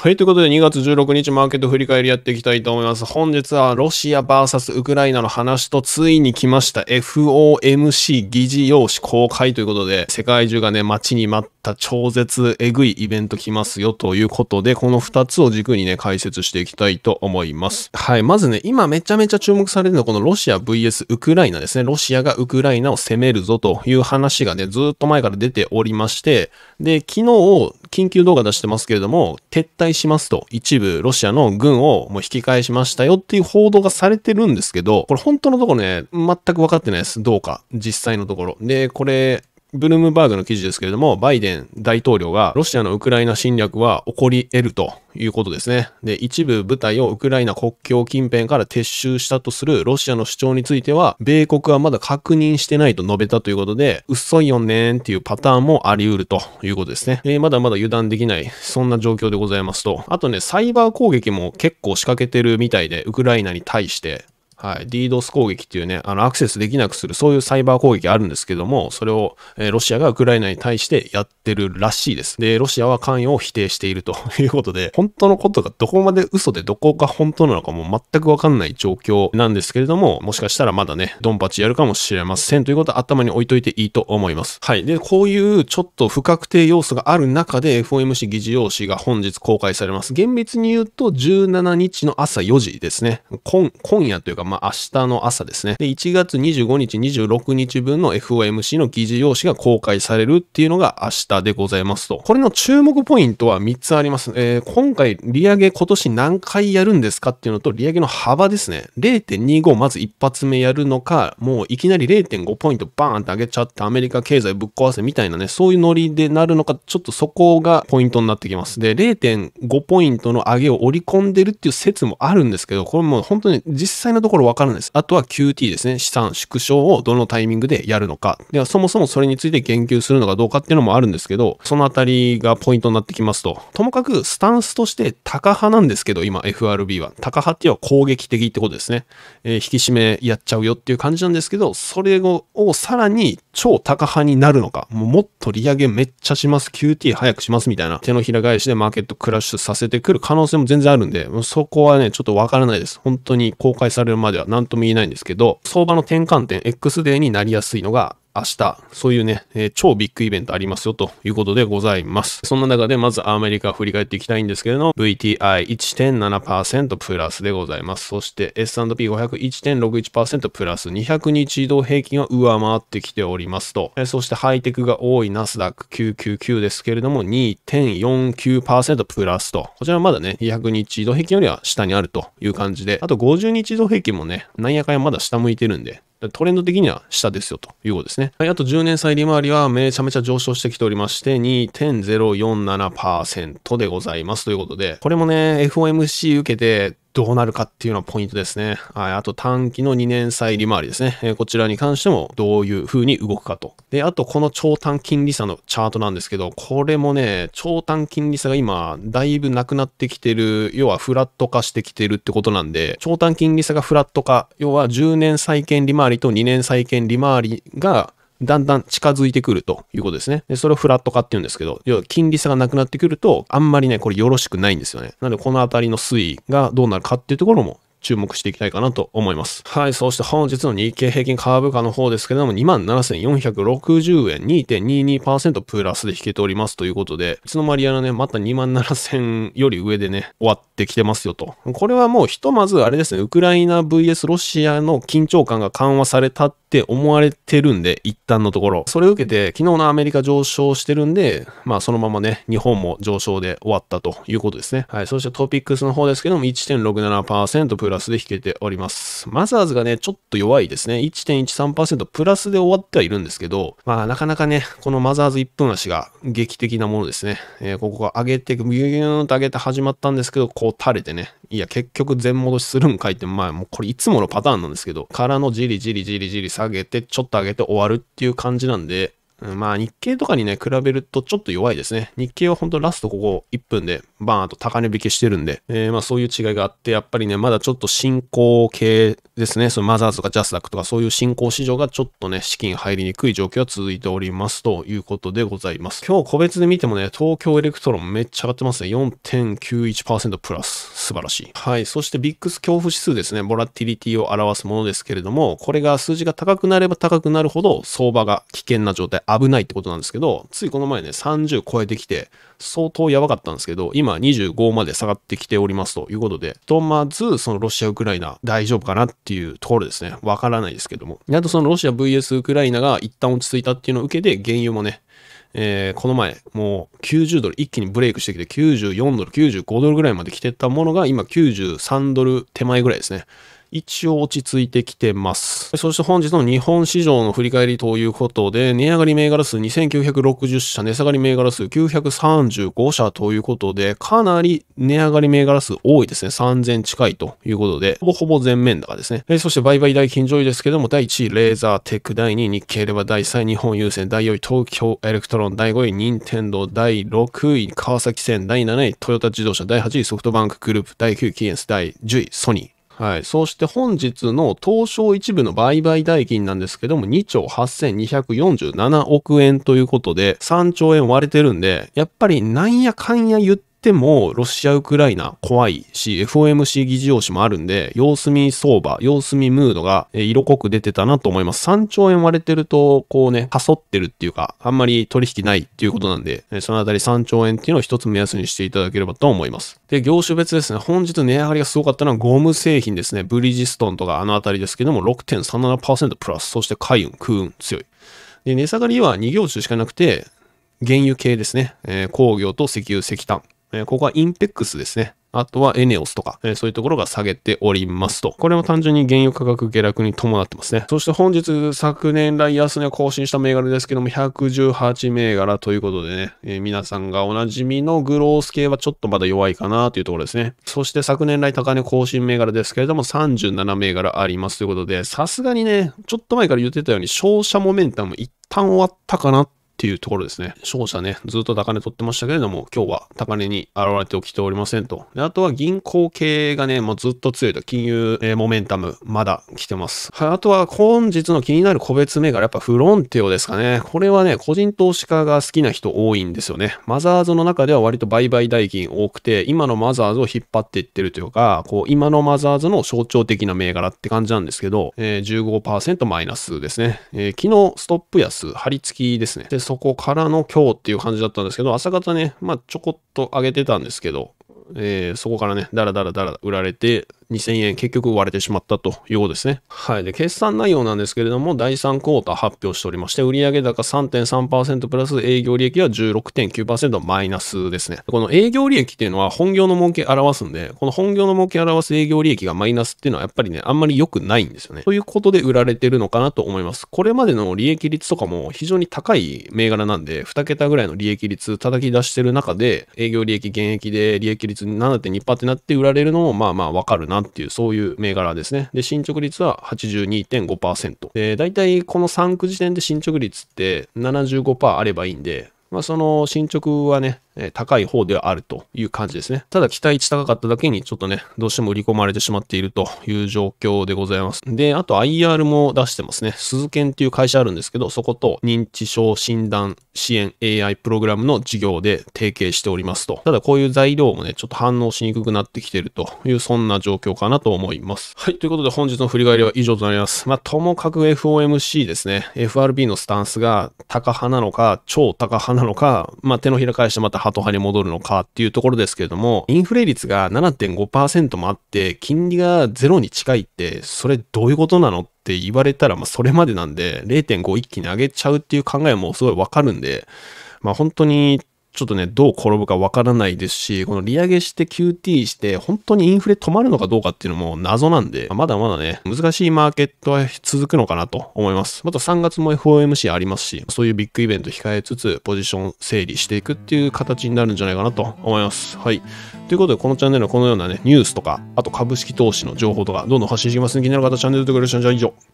はい、ということで2月16日マーケット振り返りやっていきたいと思います。本日はロシア VS ウクライナの話とついに来ました FOMC 議事要旨公開ということで、世界中がね、待ちに待った超絶えぐいイベント来ますよということで、この2つを軸にね、解説していきたいと思います。はい、まずね、今めちゃめちゃ注目されるのはこのロシア VS ウクライナですね。ロシアがウクライナを攻めるぞという話がね、ずっと前から出ておりまして、で、昨日、緊急動画出してますけれども、撤退しますと、一部ロシアの軍をもう引き返しましたよっていう報道がされてるんですけど、これ本当のところね、全く分かってないです。どうか。実際のところ。で、これ、ブルームバーグの記事ですけれども、バイデン大統領がロシアのウクライナ侵略は起こり得るということですね。で、一部部隊をウクライナ国境近辺から撤収したとするロシアの主張については、米国はまだ確認してないと述べたということで、嘘いよねーっていうパターンもあり得るということですね。えー、まだまだ油断できない、そんな状況でございますと。あとね、サイバー攻撃も結構仕掛けてるみたいで、ウクライナに対して。はい、DDoS 攻撃っていうね、あのアクセスできなくする、そういうサイバー攻撃あるんですけども、それを、えロシアがウクライナに対してやってるらしいです。で、ロシアは関与を否定していると いうことで、本当のことがどこまで嘘でどこが本当なのかもう全くわかんない状況なんですけれども、もしかしたらまだね、ドンパチやるかもしれませんということは頭に置いといていいと思います。はい。で、こういうちょっと不確定要素がある中で FOMC 議事要旨が本日公開されます。厳密に言うと17日の朝4時ですね。今、今夜というか、まあ、明日の朝ですね。で、1月25日、26日分の FOMC の議事用紙が公開されるっていうのが明日でございますと。これの注目ポイントは3つあります。えー、今回、利上げ今年何回やるんですかっていうのと、利上げの幅ですね。0.25まず一発目やるのか、もういきなり0.5ポイントバーンって上げちゃってアメリカ経済ぶっ壊せみたいなね、そういうノリでなるのか、ちょっとそこがポイントになってきます。で、0.5ポイントの上げを織り込んでるっていう説もあるんですけど、これもう本当に実際のところころわからないです。あとは QT ですね。資産縮小をどのタイミングでやるのか。では、そもそもそれについて言及するのかどうかっていうのもあるんですけど、そのあたりがポイントになってきますと。ともかく、スタンスとして高派なんですけど、今 FRB は。高派っていうのは攻撃的ってことですね。えー、引き締めやっちゃうよっていう感じなんですけど、それをさらに超高派になるのか。もうもっと利上げめっちゃします。QT 早くしますみたいな。手のひら返しでマーケットクラッシュさせてくる可能性も全然あるんで、そこはね、ちょっとわからないです。本当に公開される前までは何とも言えないんですけど、相場の転換点 X デーになりやすいのが明日、そういうね、えー、超ビッグイベントありますよということでございます。そんな中でまずアメリカ振り返っていきたいんですけれども、VTI1.7% プラスでございます。そして S&P5001.61% プラス200日移動平均は上回ってきておりますと、えー、そしてハイテクが多いナスダック999ですけれども、2.49%プラスと、こちらはまだね、200日移動平均よりは下にあるという感じで、あと50日移動平均もね、なんやかんやまだ下向いてるんで、トレンド的には下ですよということですね。はい、あと10年債利回りはめちゃめちゃ上昇してきておりまして、2.047%でございますということで、これもね、FOMC 受けて、どうなるかっていうのはポイントですね。はい。あと短期の2年債利回りですね。えー、こちらに関してもどういう風に動くかと。で、あとこの長短金利差のチャートなんですけど、これもね、長短金利差が今、だいぶなくなってきてる、要はフラット化してきてるってことなんで、長短金利差がフラット化、要は10年債券利回りと2年債券利回りがだんだん近づいてくるということですね。で、それをフラット化って言うんですけど、要は金利差がなくなってくると、あんまりね、これよろしくないんですよね。なので、このあたりの推移がどうなるかっていうところも注目していきたいかなと思います。はい、そして本日の日経平均株価の方ですけれども、27,460円、2.22%プラスで引けておりますということで、いつの間にやらね、また27,000より上でね、終わってきてますよと。これはもうひとまずあれですね、ウクライナ VS ロシアの緊張感が緩和されたってって思われてるんで、一旦のところ。それを受けて、昨日のアメリカ上昇してるんで、まあそのままね、日本も上昇で終わったということですね。はい。そしてトピックスの方ですけども、1.67%プラスで引けております。マザーズがね、ちょっと弱いですね。1.13%プラスで終わってはいるんですけど、まあなかなかね、このマザーズ1分足が劇的なものですね。えー、ここが上げて、ギュギューンと上げて始まったんですけど、こう垂れてね、いや、結局全戻しするんかいって、まあ、もうこれいつものパターンなんですけど、からのじりじりじりじり下げて、ちょっと上げて終わるっていう感じなんで、まあ日経とかにね、比べるとちょっと弱いですね。日経はほんとラストここ1分でバーンと高値引きしてるんで、えー、まあそういう違いがあって、やっぱりね、まだちょっと新興系ですね、そのマザーズとかジャスダックとかそういう新興市場がちょっとね、資金入りにくい状況は続いておりますということでございます。今日個別で見てもね、東京エレクトロンめっちゃ上がってますね。4.91%プラス。素晴らしい。はい。そしてビックス恐怖指数ですね、ボラティリティを表すものですけれども、これが数字が高くなれば高くなるほど相場が危険な状態危ないってことなんですけど、ついこの前ね、30超えてきて、相当やばかったんですけど、今25まで下がってきておりますということで、ひとまず、そのロシア、ウクライナ、大丈夫かなっていうところですね。わからないですけども。あとそのロシア VS ウクライナが一旦落ち着いたっていうのを受けて、原油もね、えー、この前、もう90ドル一気にブレイクしてきて、94ドル、95ドルぐらいまで来てたものが、今93ドル手前ぐらいですね。一応落ち着いてきてます。そして本日の日本市場の振り返りということで、値上がり銘柄数2960社、値下がり銘柄数935社ということで、かなり値上がり銘柄数多いですね。3000近いということで、ほぼほぼ全面高ですね。そして売買代金上位ですけども、第1位レーザーテック、第2位日経レバ、第3位日本優先、第4位東京エレクトロン、第5位任天堂、第6位川崎線、第7位トヨタ自動車、第8位ソフトバンクグループ、第9位キエンス、第10位ソニー、はい。そして本日の東証一部の売買代金なんですけども、2兆8247億円ということで、3兆円割れてるんで、やっぱりなんやかんや言ってでてもロシア・ウクライナ怖いし、FOMC 議事要旨もあるんで、様子見相場、様子見ムードが色濃く出てたなと思います。3兆円割れてると、こうね、かそってるっていうか、あんまり取引ないっていうことなんで、そのあたり3兆円っていうのを一つ目安にしていただければと思います。で、業種別ですね。本日値上がりがすごかったのはゴム製品ですね。ブリヂストンとかあのあたりですけども、6.37%プラス。そして海運、空運、強い。で、値下がりは2業種しかなくて、原油系ですね、えー、工業と石油、石炭。えここはインペックスですね。あとはエネオスとか、えそういうところが下げておりますと。これも単純に原油価格下落に伴ってますね。そして本日、昨年来安値を更新した銘柄ですけども、118銘柄ということでね、えー、皆さんがおなじみのグロース系はちょっとまだ弱いかなというところですね。そして昨年来高値更新銘柄ですけれども、37銘柄ありますということで、さすがにね、ちょっと前から言ってたように、勝者モメンタム一旦終わったかなっていうところですね。勝者ね、ずっと高値取ってましたけれども、今日は高値に現れてきておりませんと。で、あとは銀行系がね、もうずっと強いと。金融、えー、モメンタム、まだ来てます。はい、あとは本日の気になる個別銘柄、やっぱフロンテオですかね。これはね、個人投資家が好きな人多いんですよね。マザーズの中では割と売買代金多くて、今のマザーズを引っ張っていってるというか、こう、今のマザーズの象徴的な銘柄って感じなんですけど、えー、15%マイナスですね。えー、昨日ストップ安、張り付きですね。で、そこからの今日っていう感じだったんですけど、朝方ね、まあちょこっと上げてたんですけど、えー、そこからね、だらだらだら売られて、2000円結局割れてしまったということですね。はい。で、決算内容なんですけれども、第3クォーター発表しておりまして、売上高3.3%プラス営業利益は16.9%マイナスですね。この営業利益っていうのは本業の儲け表すんで、この本業の儲け表す営業利益がマイナスっていうのはやっぱりね、あんまり良くないんですよね。ということで売られてるのかなと思います。これまでの利益率とかも非常に高い銘柄なんで、2桁ぐらいの利益率叩き出してる中で、営業利益現役で利益率7.2%ってなって売られるのもまあまあわかるななっていう、そういう銘柄ですね。で、進捗率は82.5%。で、大体この3区時点で進捗率って75%あればいいんで、まあ、その進捗はね、え高い方ではあるという感じですね。ただ期待値高かっただけにちょっとね、どうしても売り込まれてしまっているという状況でございます。で、あと IR も出してますね。鈴研っていう会社あるんですけど、そこと認知症診断支援 AI プログラムの事業で提携しておりますと。ただこういう材料もね、ちょっと反応しにくくなってきてるという、そんな状況かなと思います。はい、ということで本日の振り返りは以上となります。まあ、ともかく FOMC ですね。FRB のスタンスが高派なのか、超高派なのか、まあ、手のひら返してまたハト派に戻るのかっていうところですけれども、インフレ率が7.5%もあって、金利がゼロに近いって、それどういうことなのって言われたら、まあ、それまでなんで、0.5一気に上げちゃうっていう考えもすごいわかるんで、まあ、本当にちょっとね、どう転ぶかわからないですし、この利上げして QT して、本当にインフレ止まるのかどうかっていうのも謎なんで、まだまだね、難しいマーケットは続くのかなと思います。また3月も FOMC ありますし、そういうビッグイベント控えつつ、ポジション整理していくっていう形になるんじゃないかなと思います。はい。ということで、このチャンネルはこのようなね、ニュースとか、あと株式投資の情報とか、どんどん発信していきますので、気になる方、チャンネル登録よろしくお願いします。以上。